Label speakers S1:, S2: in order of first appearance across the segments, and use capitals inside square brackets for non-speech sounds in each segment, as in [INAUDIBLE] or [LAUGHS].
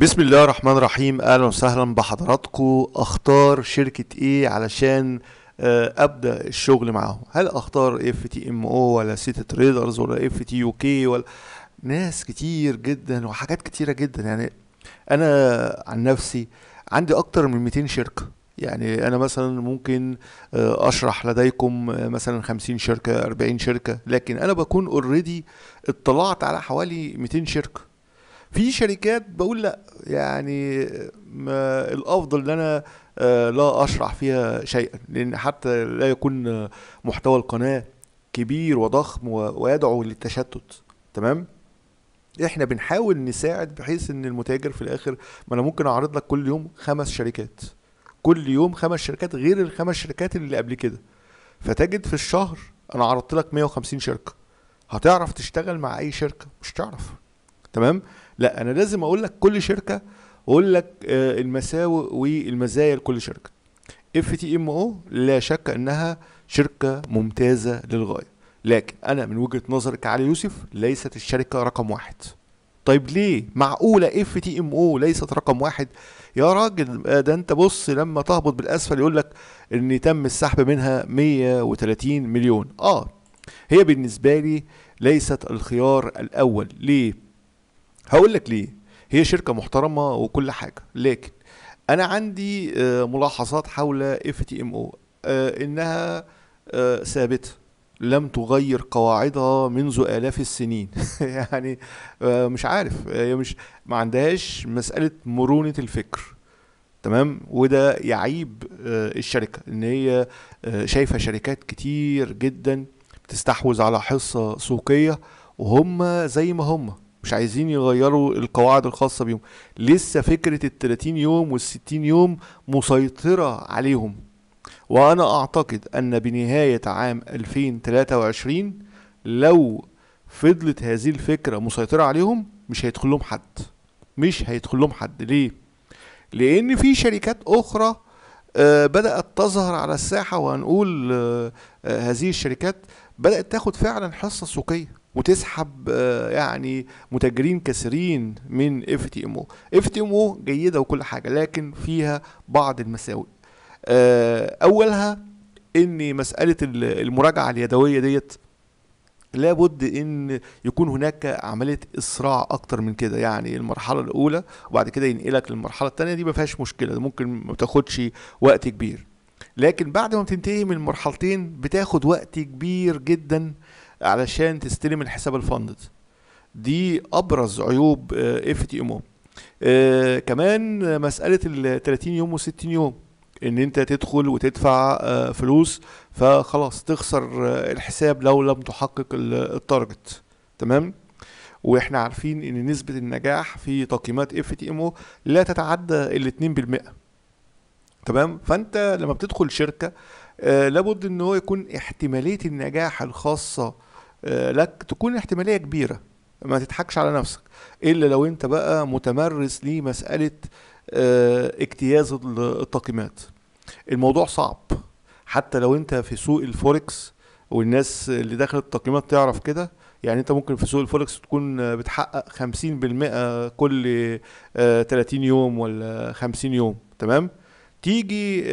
S1: بسم الله الرحمن الرحيم اهلا وسهلا بحضراتكم اختار شركه ايه علشان آه، ابدا الشغل معاهم هل اختار اف تي ام او ولا سيتي تريدرز ولا اف تي يو كي ولا ناس كتير جدا وحاجات كتيره جدا يعني انا عن نفسي عندي اكتر من 200 شركه يعني انا مثلا ممكن آه، اشرح لديكم آه، مثلا 50 شركه 40 شركه لكن انا بكون اوريدي اطلعت على حوالي 200 شركه في شركات بقول لا يعني ما الافضل ان انا آه، لا اشرح فيها شيئا لان حتى لا يكون محتوى القناه كبير وضخم ويدعو للتشتت تمام احنا بنحاول نساعد بحيث ان المتاجر في الاخر ما انا ممكن اعرض لك كل يوم خمس شركات كل يوم خمس شركات غير الخمس شركات اللي قبل كده فتجد في الشهر انا عرضت لك 150 شركه هتعرف تشتغل مع اي شركه مش تعرف تمام لا انا لازم اقول لك كل شركه واقول لك آه، المساوئ والمزايا لكل شركه اف تي ام او لا شك انها شركه ممتازه للغايه لكن انا من وجهه نظري كعلي يوسف ليست الشركه رقم واحد طيب ليه معقولة اف تي ام او ليست رقم واحد يا راجل آه، ده انت بص لما تهبط بالاسفل يقول لك ان تم السحب منها 130 مليون اه هي بالنسبة لي ليست الخيار الاول ليه هقول لك ليه هي شركه محترمه وكل حاجه لكن انا عندي آه، ملاحظات حول اف تي ام او آه، انها آه، ثابته لم تغير قواعدها منذ آلاف السنين [LAUGHS] يعني مش عارف هي مش ما عندهاش مسألة مرونة الفكر تمام وده يعيب الشركة ان هي شايفة شركات كتير جدا بتستحوذ على حصة سوقية وهم زي ما هم مش عايزين يغيروا القواعد الخاصه بيهم لسه فكره ال 30 يوم وال 60 يوم مسيطره عليهم وانا اعتقد ان بنهايه عام 2023 لو فضلت هذه الفكره مسيطره عليهم مش هيدخل لهم حد مش هيدخل لهم حد ليه لان في شركات اخرى آه، بدأت تظهر على الساحة وهنقول آه، آه، هذه الشركات بدأت تاخد فعلا حصة سوقية وتسحب آه، يعني متاجرين كثيرين من اف تي ام او اف تي ام او جيده وكل حاجه لكن فيها بعض المساوئ آه، اولها ان مساله المراجعه اليدويه ديت لابد ان يكون هناك عمليه اسراع اكتر من كده يعني المرحله الاولى وبعد كده ينقلك للمرحله الثانيه دي ما فيهاش مشكله ممكن ما تاخدش وقت كبير لكن بعد ما بتنتهي من المرحلتين بتاخد وقت كبير جدا علشان تستلم الحساب الفاندد دي ابرز عيوب اف تي ام او كمان مساله ال 30 يوم و 60 يوم ان انت تدخل وتدفع آه، فلوس فخلاص تخسر آه، الحساب لو لم تحقق التارجت تمام واحنا عارفين ان نسبة النجاح في تقييمات اف تي ام او لا تتعدى ال 2% تمام فانت لما بتدخل شركة آه، لابد ان هو يكون احتمالية النجاح الخاصة آه، لك تكون احتماليه كبيره ما تضحكش على نفسك الا لو انت بقى متمرس لمساله آه، اجتياز التقييمات الموضوع صعب حتى لو انت في سوق الفوركس والناس اللي داخل التقييمات تعرف كده يعني انت ممكن في سوق الفوركس تكون بتحقق 50% كل 30 آه، يوم ولا 50 يوم تمام تيجي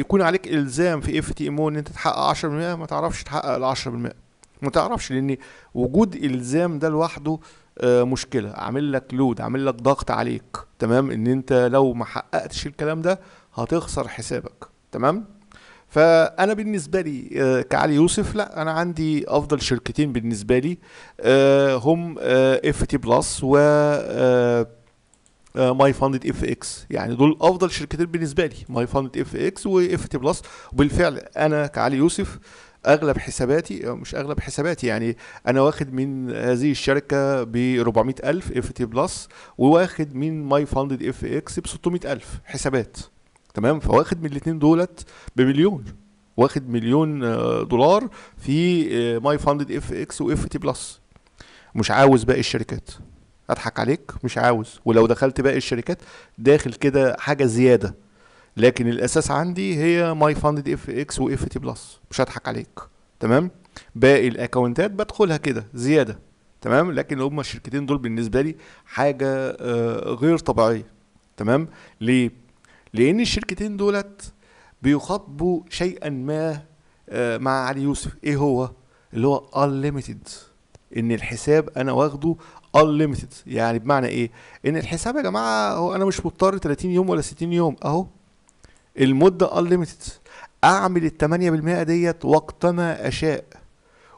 S1: يكون عليك الزام في اف تي ام ان انت تحقق 10% ما تعرفش تحقق ال 10% ما تعرفش لان وجود الزام ده لوحده آه، مشكله عامل لك لود عامل لك ضغط عليك تمام ان انت لو ما حققتش الكلام ده هتخسر حسابك تمام فانا بالنسبه لي آه، كعلي يوسف لا انا عندي افضل شركتين بالنسبه لي آه، هم اف تي بلس و ماي فاندد اف اكس يعني دول افضل شركتين بالنسبه لي ماي فاندد اف اكس واف تي بلس وبالفعل انا كعلي يوسف اغلب حساباتي مش اغلب حساباتي يعني انا واخد من هذه الشركه ب 400000 اف تي بلس وواخد من ماي فاندد اف اكس ب 600000 حسابات تمام فواخد من الاثنين دولت بمليون واخد مليون آه، دولار في آه، ماي فاندد اف اكس واف تي بلس مش عاوز باقي الشركات اضحك عليك مش عاوز ولو دخلت باقي الشركات داخل كده حاجه زياده لكن الاساس عندي هي ماي فاندد اف اكس واف تي بلس مش هضحك عليك تمام باقي الاكونتات بدخلها كده زياده تمام لكن هما الشركتين دول بالنسبه لي حاجه آه، غير طبيعيه تمام ليه لان الشركتين دولت بيخاطبوا شيئا ما آه، مع علي يوسف ايه هو اللي هو unlimited ان الحساب انا واخده unlimited يعني بمعنى ايه ان الحساب يا جماعه هو انا مش مضطر 30 يوم ولا 60 يوم اهو المده انليمتد اعمل ال 8% ديت وقتما اشاء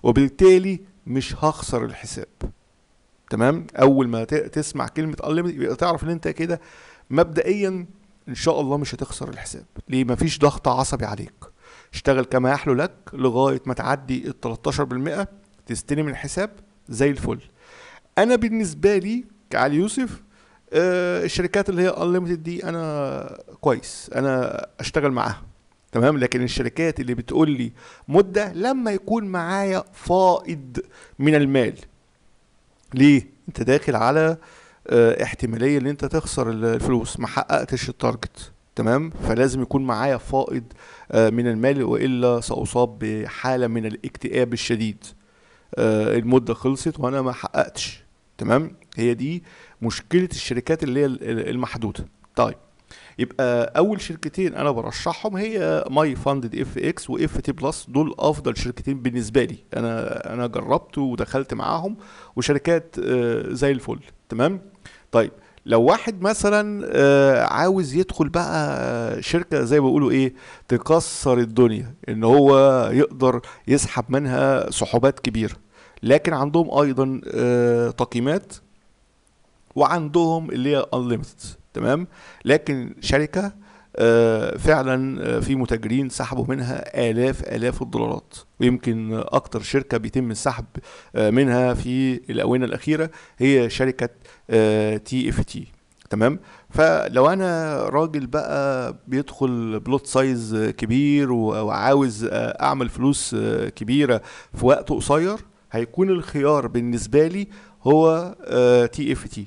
S1: وبالتالي مش هخسر الحساب تمام اول ما تسمع كلمه انليمتد يبقى تعرف ان انت كده مبدئيا ان شاء الله مش هتخسر الحساب ليه مفيش ضغط عصبي عليك اشتغل كما يحلو لك لغايه ما تعدي ال 13% تستلم الحساب زي الفل انا بالنسبه لي كعلي يوسف آه، الشركات اللي هي انليمتد دي انا كويس انا اشتغل معاها تمام لكن الشركات اللي بتقول لي مده لما يكون معايا فائض من المال ليه انت داخل على آه، احتماليه ان انت تخسر الفلوس ما حققتش التارجت تمام فلازم يكون معايا فائض آه، من المال والا ساصاب بحاله من الاكتئاب الشديد المده خلصت وانا ما حققتش تمام هي دي مشكله الشركات اللي هي المحدوده طيب يبقى اول شركتين انا برشحهم هي ماي فاندد اف اكس واف تي بلس دول افضل شركتين بالنسبه لي انا انا جربت ودخلت معاهم وشركات آه، زي الفل تمام طيب لو واحد مثلا آه، عاوز يدخل بقى شركه زي ما بيقولوا ايه تكسر الدنيا ان هو يقدر يسحب منها سحوبات كبيره لكن عندهم ايضا آه، تقييمات وعندهم اللي هي unlimited تمام لكن شركه آه، فعلا آه، في متاجرين سحبوا منها الاف الاف الدولارات ويمكن اكتر شركه بيتم السحب آه، منها في الاونه الاخيره هي شركه تي اف تي تمام فلو انا راجل بقى بيدخل بلوت سايز كبير وعاوز اعمل فلوس كبيره في وقت قصير هيكون الخيار بالنسبه لي هو تي اف تي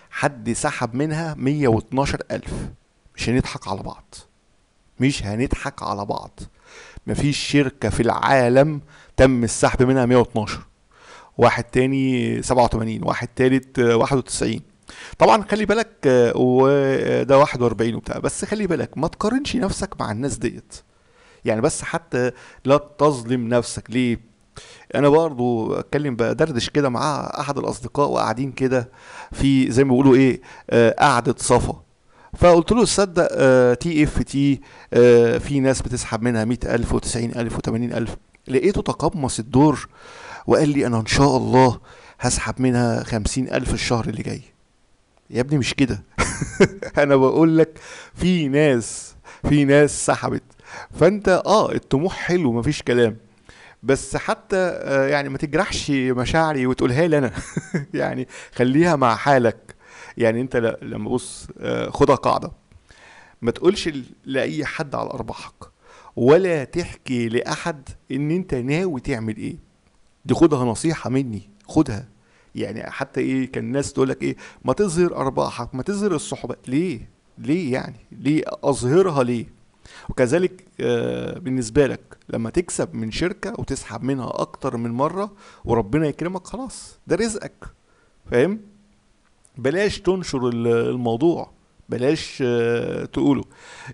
S1: حد سحب منها 112000 مش هنضحك على بعض مش هنضحك على بعض مفيش شركة في العالم تم السحب منها 112 واحد تاني 87 واحد تالت 91 طبعا خلي بالك آه، وده 41 وبتاع بس خلي بالك ما تقارنش نفسك مع الناس ديت يعني بس حتى لا تظلم نفسك ليه انا برضو اتكلم بدردش كده مع احد الاصدقاء وقاعدين كده في زي ما بيقولوا ايه آه، قعده صفا فقلت له تصدق آه تي اف تي آه في ناس بتسحب منها 100000 و90000 و80000 لقيته تقمص الدور وقال لي انا ان شاء الله هسحب منها 50000 الشهر اللي جاي يا ابني مش كده [LAUGHS] انا بقول لك في ناس في ناس سحبت فانت اه الطموح حلو مفيش كلام بس حتى آه، يعني ما تجرحش مشاعري وتقولها لي انا [LAUGHS] يعني خليها مع حالك يعني انت لما بص آه، خدها قاعده ما تقولش لاي حد على ارباحك ولا تحكي لاحد ان انت ناوي تعمل ايه دي خدها نصيحه مني خدها يعني حتى ايه كان الناس تقول لك ايه ما تظهر ارباحك ما تظهر الصحبه ليه ليه يعني ليه اظهرها ليه وكذلك آه، بالنسبة لك لما تكسب من شركة وتسحب منها أكتر من مرة وربنا يكرمك خلاص ده رزقك فاهم بلاش تنشر الموضوع بلاش آه، تقوله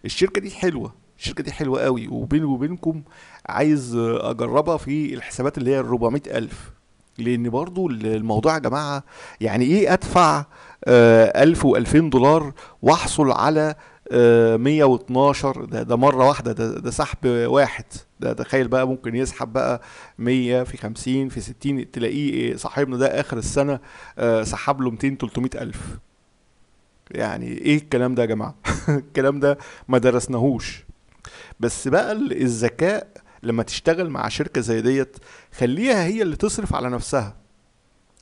S1: الشركة دي حلوة الشركة دي حلوة قوي وبيني وبينكم عايز أجربها في الحسابات اللي هي ال ألف لان برضو الموضوع يا جماعه يعني ايه ادفع آه، ألف و2000 دولار واحصل على 112 آه، ده ده مره واحده ده ده سحب واحد ده تخيل بقى ممكن يسحب بقى 100 في 50 في 60 تلاقيه صاحبنا ده اخر السنه آه، سحب له 200 300 الف يعني ايه الكلام ده يا جماعه [LAUGHS] الكلام ده ما درسناهوش بس بقى الذكاء لما تشتغل مع شركه زي ديت خليها هي اللي تصرف على نفسها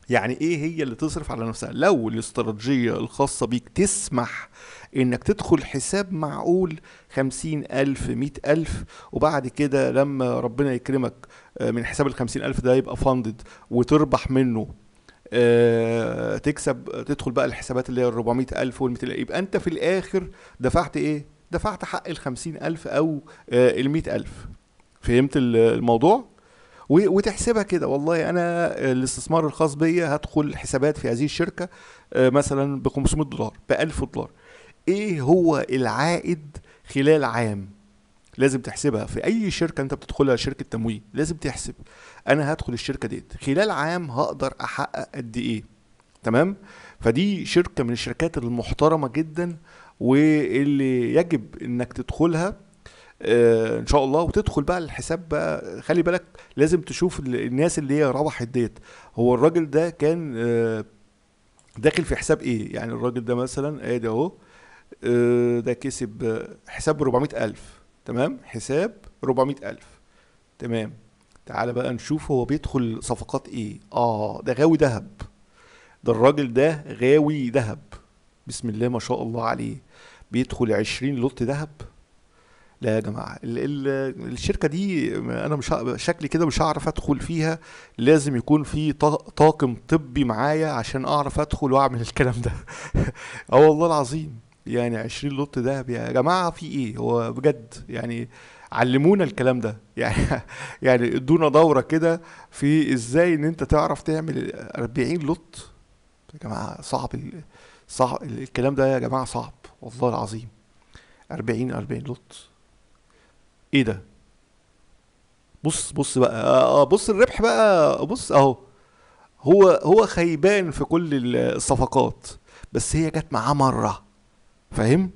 S1: يعني ايه هي اللي تصرف على نفسها لو الاستراتيجيه الخاصه بيك تسمح انك تدخل حساب معقول خمسين ألف مئة ألف وبعد كده لما ربنا يكرمك آه، من حساب الخمسين ألف ده يبقى فاندد وتربح منه آه، تكسب تدخل بقى الحسابات اللي هي ال ألف وال يبقى أنت في الآخر دفعت إيه؟ دفعت حق ال ألف أو أه ال ألف فهمت الموضوع؟ وتحسبها كده والله انا الاستثمار الخاص بيا هدخل حسابات في هذه الشركه آه، مثلا ب 500 دولار ب 1000 دولار ايه هو العائد خلال عام لازم تحسبها في اي شركه انت بتدخلها شركه تمويل لازم تحسب انا هدخل الشركه ديت خلال عام هقدر احقق قد ايه تمام فدي شركه من الشركات المحترمه جدا واللي يجب انك تدخلها آه ان شاء الله وتدخل بقى الحساب بقى خلي بالك لازم تشوف الناس اللي هي ربحت ديت هو الراجل ده كان آه داخل في حساب ايه يعني الراجل ده مثلا ادي اهو آه، ده كسب حساب 400000 تمام حساب 400000 تمام تعال بقى نشوف هو بيدخل صفقات ايه اه ده غاوي ذهب ده الراجل ده غاوي ذهب بسم الله ما شاء الله عليه بيدخل 20 لوت ذهب لا يا جماعه الـ الـ الشركه دي انا مش شكلي كده مش هعرف ادخل فيها لازم يكون في طاقم طبي معايا عشان اعرف ادخل واعمل الكلام ده [LAUGHS] اه والله العظيم يعني 20 لوت دهب يا جماعه في ايه هو بجد يعني علمونا الكلام ده [LAUGHS] يعني يعني ادونا دوره كده في ازاي ان انت تعرف تعمل 40 لوت يا جماعه صعب صعب الكلام ده يا جماعه صعب والله العظيم 40 40 لوت ايه ده بص بص بقى آه، آه، بص الربح بقى بص اهو هو هو خيبان في كل الصفقات بس هي جت معاه مره فاهم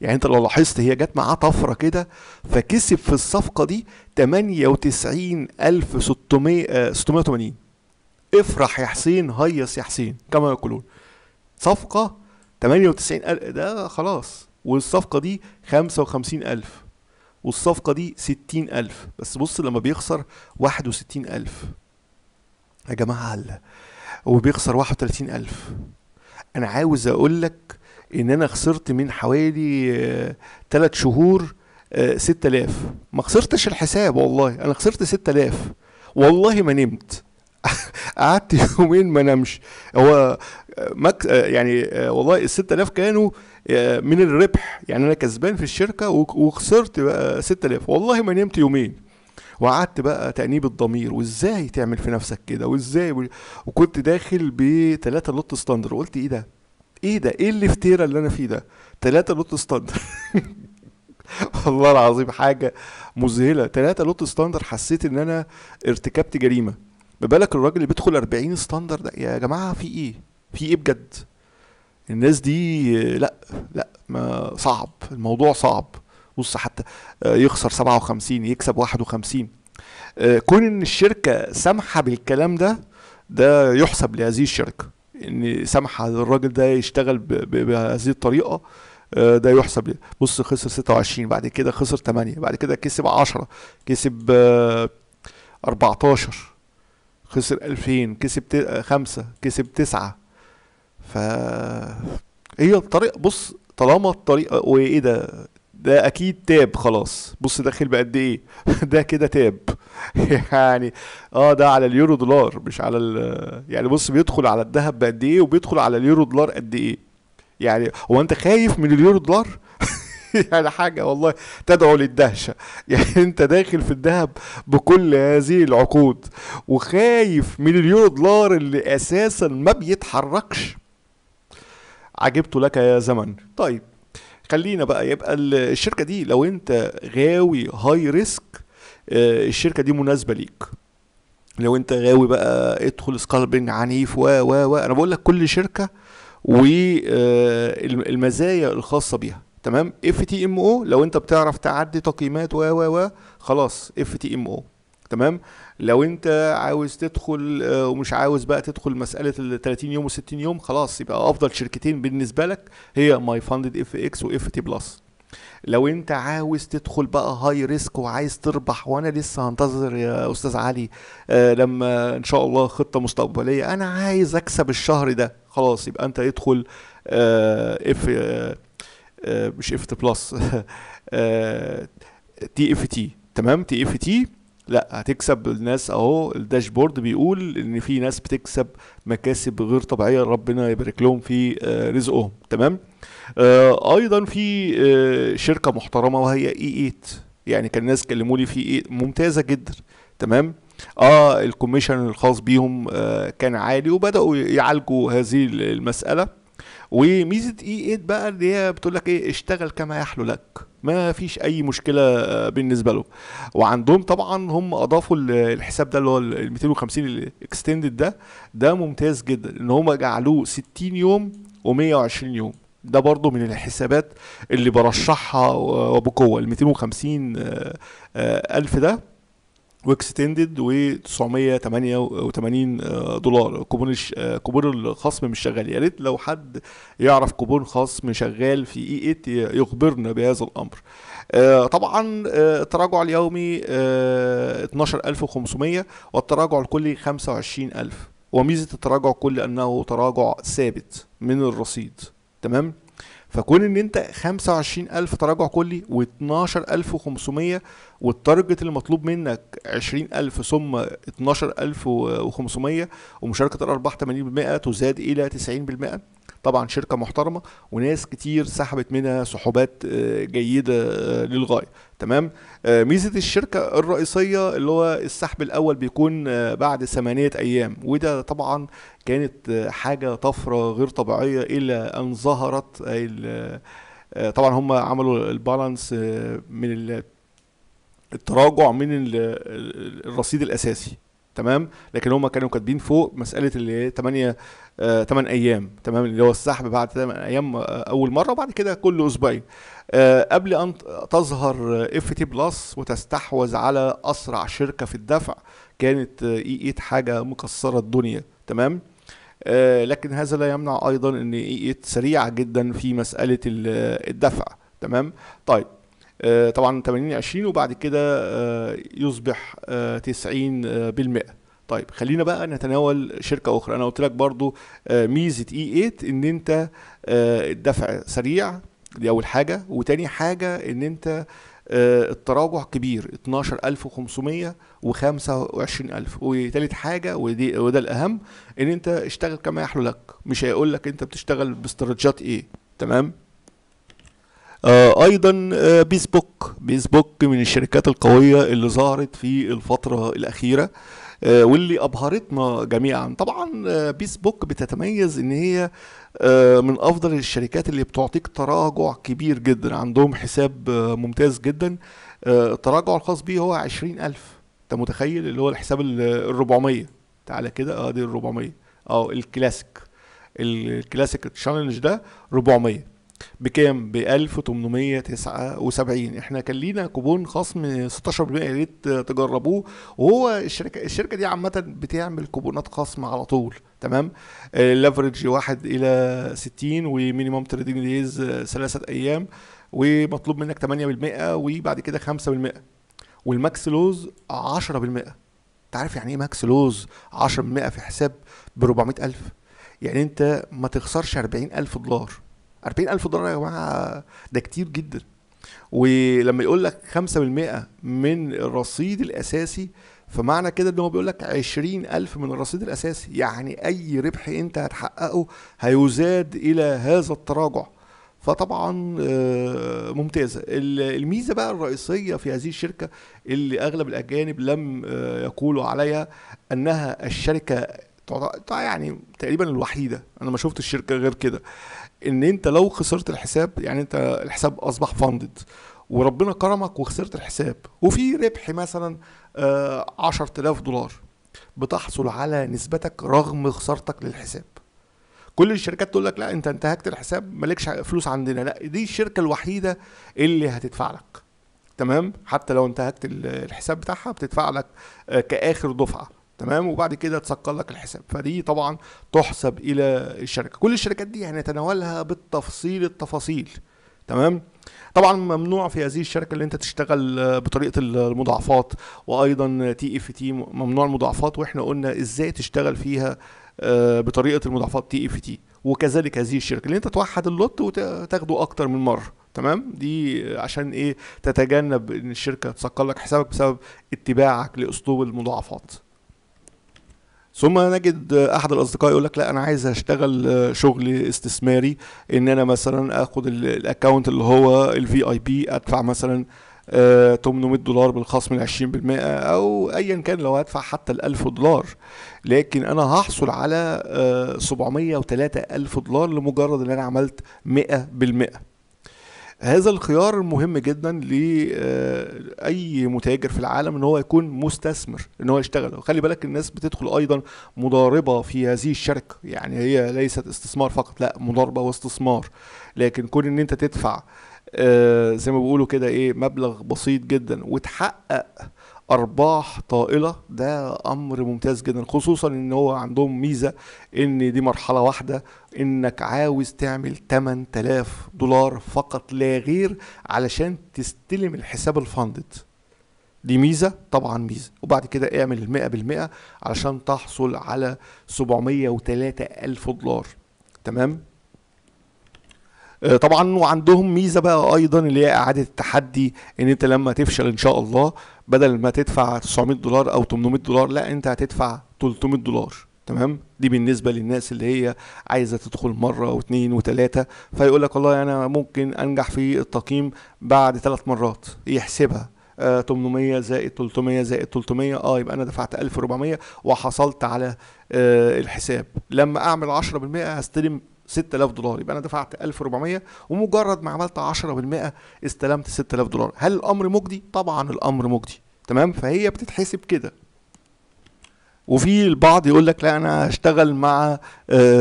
S1: يعني انت لو لاحظت هي جت معاه طفره كده فكسب في الصفقه دي 98680 680 آه، افرح يا حسين هيص يا حسين كما يقولون صفقه 98 ألف ده خلاص والصفقه دي 55000 والصفقه دي 60000 بس بص لما بيخسر 61000 يا جماعه هلا وبيخسر بيخسر 31000 انا عاوز اقول لك ان انا خسرت من حوالي ثلاث آه، شهور 6000 آه، ما خسرتش الحساب والله انا خسرت 6000 والله ما نمت [LAUGHS] قعدت يومين ما نمش هو آه، مك... يعني والله ال 6000 كانوا من الربح يعني انا كسبان في الشركه وخسرت بقى 6000 والله ما نمت يومين وقعدت بقى تأنيب الضمير وازاي تعمل في نفسك كده وازاي وكنت داخل بثلاثة لوت ستاندر وقلت ايه ده ايه ده ايه الافتيره اللي انا فيه ده ثلاثه لوت ستاندر [LAUGHS] والله العظيم حاجه مذهله ثلاثه لوت ستاندر حسيت ان انا ارتكبت جريمه ما بالك الراجل اللي بيدخل 40 ستاندر ده يا جماعه في ايه في ايه بجد الناس دي لا لا ما صعب الموضوع صعب بص حتى يخسر 57 يكسب 51 آه، كون ان الشركه سامحه بالكلام ده ده يحسب لهذه الشركه ان سمح للراجل ده يشتغل بهذه الطريقه آه، ده يحسب ليه بص خسر 26 بعد كده خسر 8 بعد كده كسب 10 كسب 14 آه، خسر 2000 كسب 5 آه، كسب 9 ف هي الطريقه بص طالما الطريقه وايه ده ده اكيد تاب خلاص بص داخل بقد ايه [LAUGHS] ده كده تاب [LAUGHS] يعني اه ده على اليورو دولار مش على يعني بص بيدخل على الذهب بقد ايه وبيدخل على اليورو دولار قد ايه يعني هو انت خايف من اليورو دولار [LAUGHS] يعني حاجة والله تدعو للدهشة يعني انت داخل في الذهب بكل هذه العقود وخايف من اليورو دولار اللي اساسا ما بيتحركش عجبت لك يا زمن طيب خلينا بقى يبقى الشركه دي لو انت غاوي هاي آه، ريسك الشركه دي مناسبه ليك لو انت غاوي بقى ادخل سكالبنج عنيف و و و انا بقول لك كل شركه والمزايا آه، الخاصه بيها تمام اف تي ام او لو انت بتعرف تعدي تقييمات و و و خلاص اف تي ام او تمام لو انت عاوز تدخل آه، ومش عاوز بقى تدخل مساله ال 30 يوم و 60 يوم خلاص يبقى افضل شركتين بالنسبه لك هي ماي فاندد اف اكس واف تي بلس لو انت عاوز تدخل بقى هاي ريسك وعايز تربح وانا لسه هنتظر يا استاذ علي آه لما ان شاء الله خطه مستقبليه انا عايز اكسب الشهر ده خلاص يبقى انت ادخل آه اف آه, آه، مش اف بلس [LAUGHS] آه، تي اف تي تمام تي اف تي لا هتكسب الناس اهو الداشبورد بيقول ان في ناس بتكسب مكاسب غير طبيعيه ربنا يبارك لهم في آه، رزقهم تمام آه، ايضا في آه، شركه محترمه وهي اي 8 يعني كان ناس كلموا لي في ممتازه جدا تمام اه الكوميشن الخاص بيهم آه كان عالي وبداوا يعالجوا هذه المساله وميزه اي 8 بقى اللي هي بتقول لك ايه اشتغل كما يحلو لك ما فيش اي مشكله بالنسبه له وعندهم طبعا هم اضافوا الحساب ده اللي هو ال 250 الاكستندد ده ده ممتاز جدا ان هم جعلوه 60 يوم و120 يوم ده برضو من الحسابات اللي برشحها وبقوه ال 250 آه، آه، الف ده واكستندد و 988 آه، دولار كوبون كوبون آه، الخصم مش شغال يا ريت لو حد يعرف كوبون خصم شغال في اي 8 إيه يخبرنا بهذا الامر آه، طبعا التراجع اليومي 12500 والتراجع الكلي 25000 وميزه التراجع الكلي انه تراجع ثابت من الرصيد تمام فكون ان انت 25000 تراجع كلي و12500 والتارجت المطلوب منك 20000 ثم 12500 ومشاركه الارباح 80% تزاد الى 90% طبعا شركه محترمه وناس كتير سحبت منها سحوبات آه، جيده آه، للغايه تمام آه، ميزه الشركه الرئيسيه اللي هو السحب الاول بيكون بعد ثمانيه ايام وده طبعا كانت حاجه طفره غير طبيعيه الى ان ظهرت طبعا هم عملوا البالانس من التراجع من الرصيد الاساسي تمام لكن هم كانوا كاتبين فوق مساله اللي هي 8 آه 8 ايام تمام اللي هو السحب بعد 8 ايام آه اول مره وبعد كده كل اسبوعين آه قبل ان تظهر اف تي بلس وتستحوذ على اسرع شركه في الدفع كانت آه، اي ايت حاجه مكسره الدنيا تمام آه، لكن هذا لا يمنع ايضا ان اي ايت سريعه جدا في مساله الدفع تمام طيب آه، طبعا 80 20 وبعد كده آه، يصبح 90% آه، طيب خلينا بقى نتناول شركة أخرى أنا قلت لك برضو ميزة اي 8 إن أنت الدفع سريع دي أول حاجة وتاني حاجة إن أنت التراجع كبير 12500 و25000 وتالت حاجة ودي وده الأهم إن أنت اشتغل كما يحلو لك مش هيقول لك أنت بتشتغل باستراتيجيات إيه تمام آه، ايضا آه، بيسبوك بيسبوك من الشركات القويه اللي ظهرت في الفتره الاخيره آه، واللي ابهرتنا جميعا طبعا بيسبوك بتتميز ان هي من افضل الشركات اللي بتعطيك تراجع كبير جدا عندهم حساب ممتاز جدا التراجع الخاص بيه هو عشرين ألف انت متخيل اللي هو الحساب الربعمية تعالى كده اه دي الربعمية اه الكلاسيك الكلاسيك تشالنج ده ربعمية بكام ب 1879 احنا كان لينا كوبون خصم 16% يا ريت تجربوه وهو الشركه الشركه دي عامه بتعمل كوبونات خصم على طول تمام الليفرج آه، 1 الى 60 ومينيمم تريدنج ديز ثلاثه ايام ومطلوب منك 8% وبعد كده 5% والماكس لوز 10% انت عارف يعني ايه ماكس لوز 10% في حساب ب 400000 يعني انت ما تخسرش 40000 دولار 40000 دولار يا جماعه ده كتير جدا ولما يقول لك 5% من الرصيد الاساسي فمعنى كده ان هو بيقول لك 20000 من الرصيد الاساسي يعني اي ربح انت هتحققه هيزاد الى هذا التراجع فطبعا آه، ممتازه الميزه بقى الرئيسيه في هذه الشركه اللي اغلب الاجانب لم آه، يقولوا عليها انها الشركه يعني تقريبا الوحيده انا ما شفت الشركه غير كده ان انت لو خسرت الحساب يعني انت الحساب اصبح فاندد وربنا كرمك وخسرت الحساب وفي ربح مثلا 10000 آه، دولار بتحصل على نسبتك رغم خسارتك للحساب كل الشركات تقول لك لا انت انتهكت الحساب مالكش فلوس عندنا لا دي الشركه الوحيده اللي هتدفع لك تمام حتى لو انتهكت الحساب بتاعها بتدفع لك آه، كاخر دفعه تمام وبعد كده تسكر لك الحساب فدي طبعا تحسب الى الشركه كل الشركات دي يعني هنتناولها بالتفصيل التفاصيل تمام طبعا ممنوع في هذه الشركه اللي انت تشتغل آه، بطريقه المضاعفات وايضا تي اف تي ممنوع المضاعفات واحنا قلنا ازاي تشتغل فيها آه، بطريقه المضاعفات تي اف تي وكذلك هذه الشركه اللي انت توحد اللوت وتاخده اكتر من مره تمام دي عشان ايه تتجنب ان الشركه تسكر لك حسابك بسبب اتباعك لاسلوب المضاعفات ثم نجد احد الاصدقاء يقول لك لا انا عايز اشتغل شغل استثماري ان انا مثلا اخد الاكونت اللي هو الفي اي بي ادفع مثلا 800 آه، دولار بالخصم ال 20% او ايا كان لو هدفع حتى ال 1000 دولار لكن انا هحصل على 703 آه، الف دولار لمجرد ان انا عملت 100% هذا الخيار مهم جدا لاي آه، متاجر في العالم ان هو يكون مستثمر ان هو يشتغل وخلي بالك الناس بتدخل ايضا مضاربه في هذه الشركه يعني هي ليست استثمار فقط لا مضاربه واستثمار لكن كون ان انت تدفع آه، زي ما بيقولوا كده ايه مبلغ بسيط جدا وتحقق ارباح طائله ده امر ممتاز جدا خصوصا ان هو عندهم ميزه ان دي مرحله واحده انك عاوز تعمل 8000 دولار فقط لا غير علشان تستلم الحساب الفاندد دي ميزه طبعا ميزه وبعد كده اعمل المئة بالمئة علشان تحصل على 703000 دولار تمام آه، طبعا وعندهم ميزه بقى ايضا اللي هي اعاده التحدي ان انت لما تفشل ان شاء الله بدل ما تدفع 900 دولار او 800 دولار لا انت هتدفع 300 دولار تمام دي بالنسبة للناس اللي هي عايزة تدخل مرة واثنين وتلاتة فيقول لك والله أنا ممكن أنجح في التقييم بعد ثلاث مرات يحسبها آه 800 زائد 300 زائد 300 اه يبقى انا دفعت 1400 وحصلت على آه الحساب لما اعمل 10% هستلم 6000 دولار يبقى انا دفعت 1400 ومجرد ما عملت 10% استلمت 6000 دولار هل الامر مجدي طبعا الامر مجدي تمام فهي بتتحسب كده وفي البعض يقول لك لا انا هشتغل مع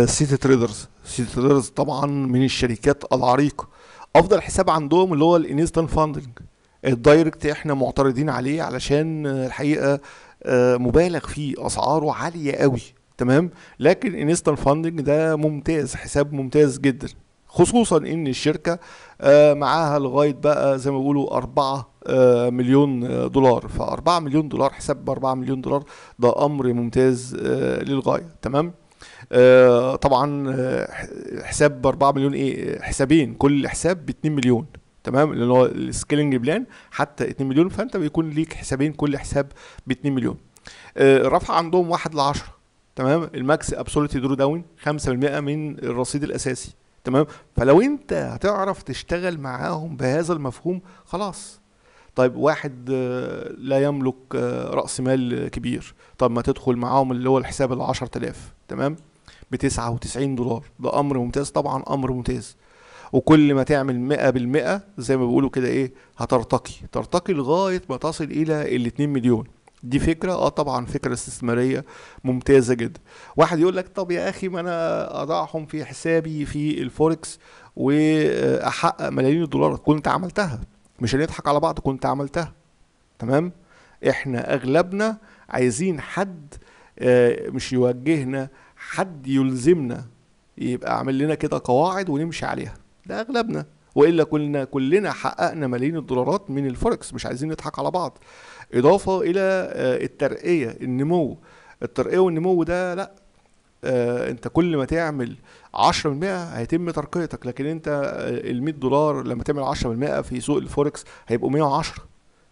S1: سيتي تريدرز سيتي تريدرز طبعا من الشركات العريقه افضل حساب عندهم اللي هو الانستنت فاندنج الدايركت احنا معترضين عليه علشان الحقيقه آه، مبالغ فيه اسعاره عاليه قوي تمام لكن انستنت فاندنج ده ممتاز حساب ممتاز جدا خصوصا ان الشركه آه، معاها لغايه بقى زي ما بيقولوا 4 آه، مليون آه، دولار ف 4 مليون دولار حساب ب 4 مليون دولار ده امر ممتاز للغايه تمام طبعا حساب ب 4 مليون ايه حسابين كل حساب ب 2 مليون تمام اللي هو السكيلنج بلان حتى 2 مليون فانت بيكون ليك حسابين كل حساب ب 2 مليون رفع عندهم 1 ل 10 تمام الماكس ابسولوتي درو داون 5% من الرصيد الاساسي تمام فلو انت هتعرف تشتغل معاهم بهذا المفهوم خلاص طيب واحد آه، لا يملك آه، راس مال كبير طب ما تدخل معاهم اللي هو الحساب ال 10000 تمام ب 99 دولار ده امر ممتاز طبعا امر ممتاز وكل ما تعمل 100% زي ما بيقولوا كده ايه هترتقي ترتقي لغايه ما تصل الى ال 2 مليون دي فكره اه طبعا فكره استثماريه ممتازه جدا واحد يقول لك طب يا اخي ما انا اضعهم في حسابي في الفوركس واحقق ملايين الدولار كنت عملتها مش هنضحك على بعض كنت عملتها تمام احنا اغلبنا عايزين حد آه، مش يوجهنا حد يلزمنا يبقى عامل لنا كده قواعد ونمشي عليها ده اغلبنا والا كلنا كلنا حققنا ملايين الدولارات من الفوركس مش عايزين نضحك على بعض اضافه الى آه، الترقيه النمو الترقيه والنمو ده لا آه، انت كل ما تعمل 10% هيتم ترقيتك لكن انت آه، ال 100 دولار لما تعمل 10% في سوق الفوركس هيبقوا 110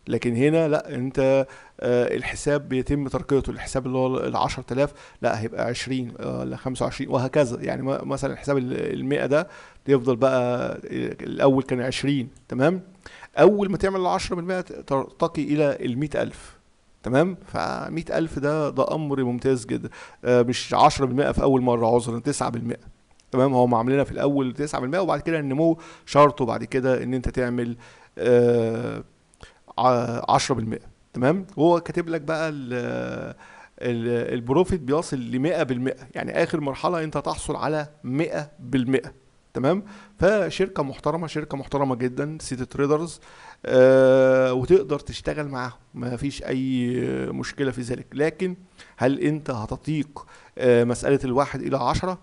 S1: لكن هنا لا انت الحساب بيتم ترقيته الحساب اللي هو ال 10000 لا هيبقى 20 ولا 25 وهكذا يعني مثلا الحساب ال 100 ده يفضل بقى الاول كان 20 تمام اول ما تعمل ال 10% ترتقي الى ال 100000 تمام ف 100000 ده ده أمر ممتاز جدا آه، مش 10% في أول مرة عذرا 9% تمام هو معاملنا في الأول 9% وبعد كده النمو شرطه بعد كده إن أنت تعمل آه 10% تمام وهو كاتب لك بقى الـ الـ البروفيت بيصل ل 100% يعني اخر مرحله انت تحصل على 100% تمام فشركه محترمه شركه محترمه جدا سيتي تريدرز آه وتقدر تشتغل معاهم ما فيش اي مشكله في ذلك لكن هل انت هتطيق آه مساله الواحد الى عشرة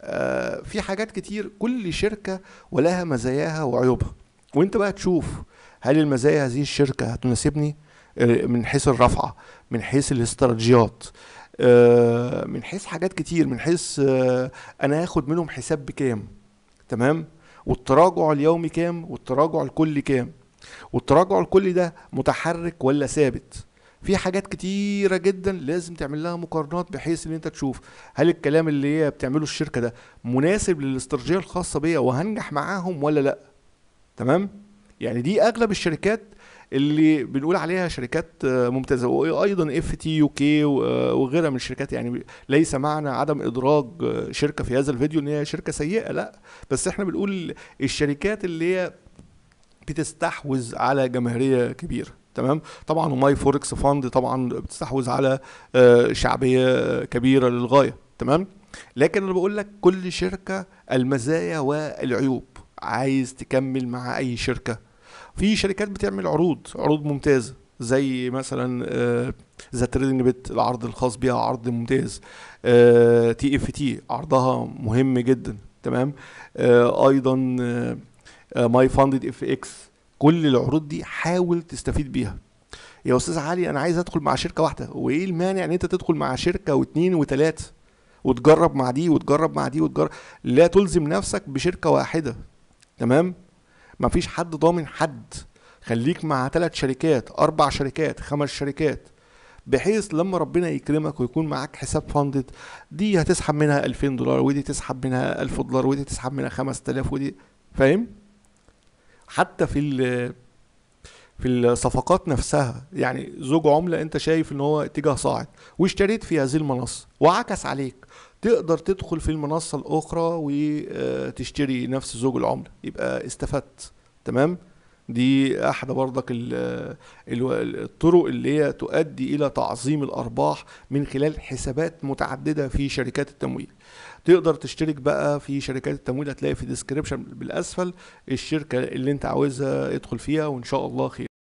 S1: آه في حاجات كتير كل شركه ولها مزاياها وعيوبها وانت بقى تشوف هل المزايا هذه الشركه هتناسبني آه، من حيث الرفعه من حيث الاستراتيجيات آه، من حيث حاجات كتير من حيث آه، انا هاخد منهم حساب بكام تمام والتراجع اليومي كام والتراجع الكلي كام والتراجع الكلي ده متحرك ولا ثابت في حاجات كتيرة جدا لازم تعمل لها مقارنات بحيث ان انت تشوف هل الكلام اللي هي بتعمله الشركة ده مناسب للاستراتيجية الخاصة بيا وهنجح معاهم ولا لا تمام يعني دي اغلب الشركات اللي بنقول عليها شركات آه، ممتازه وايضا اف تي يو كي آه، وغيرها من الشركات يعني ليس معنى عدم ادراج آه، شركه في هذا الفيديو ان هي شركه سيئه لا بس احنا بنقول الشركات اللي هي بتستحوذ على جماهيريه كبيره تمام طبعا وماي فوركس فاند طبعا بتستحوذ على شعبيه كبيره للغايه تمام لكن انا بقول لك كل شركه المزايا والعيوب عايز تكمل مع اي شركه في شركات بتعمل عروض عروض ممتازه زي مثلا آه، ذا تريدنج بت العرض الخاص بيها عرض ممتاز تي اف تي عرضها مهم جدا تمام آه، ايضا ماي فاندد اف اكس كل العروض دي حاول تستفيد بيها يا استاذ علي انا عايز ادخل مع شركه واحده وايه المانع ان انت تدخل مع شركه واثنين وثلاثه وتجرب مع دي وتجرب مع دي وتجرب لا تلزم نفسك بشركه واحده تمام مفيش حد ضامن حد خليك مع ثلاث شركات اربع شركات خمس شركات بحيث لما ربنا يكرمك ويكون معاك حساب فاندد دي هتسحب منها 2000 دولار ودي تسحب منها 1000 دولار ودي تسحب منها 5000 ودي فاهم حتى في في الصفقات نفسها يعني زوج عملة انت شايف ان هو اتجاه صاعد واشتريت في هذه المنصة وعكس عليك تقدر تدخل في المنصة الأخرى وتشتري آه، نفس زوج العملة يبقى استفدت تمام دي احد برضك آه، الطرق اللي هي تؤدي الى تعظيم الارباح من خلال حسابات متعدده في شركات التمويل تقدر تشترك بقى في شركات التمويل هتلاقي في ديسكريبشن بالاسفل الشركه اللي انت عاوزها ادخل فيها وان شاء الله خير